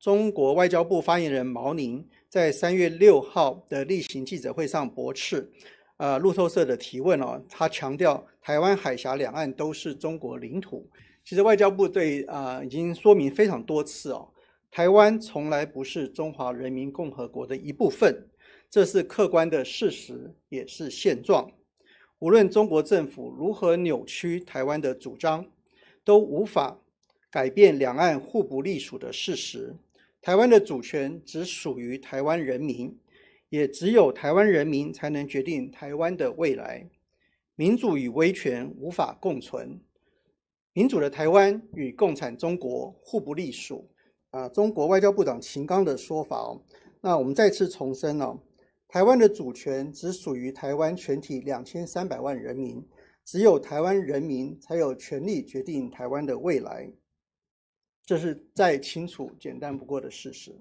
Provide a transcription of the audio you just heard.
中国外交部发言人毛宁在三月六号的例行记者会上驳斥，呃，路透社的提问哦。他强调，台湾海峡两岸都是中国领土。其实外交部对啊已经说明非常多次哦，台湾从来不是中华人民共和国的一部分，这是客观的事实，也是现状。无论中国政府如何扭曲台湾的主张，都无法改变两岸互不隶属的事实。台湾的主权只属于台湾人民，也只有台湾人民才能决定台湾的未来。民主与威权无法共存，民主的台湾与共产中国互不隶属。啊，中国外交部长秦刚的说法哦，那我们再次重申哦，台湾的主权只属于台湾全体两千三百万人民，只有台湾人民才有权利决定台湾的未来。这是再清楚、简单不过的事实。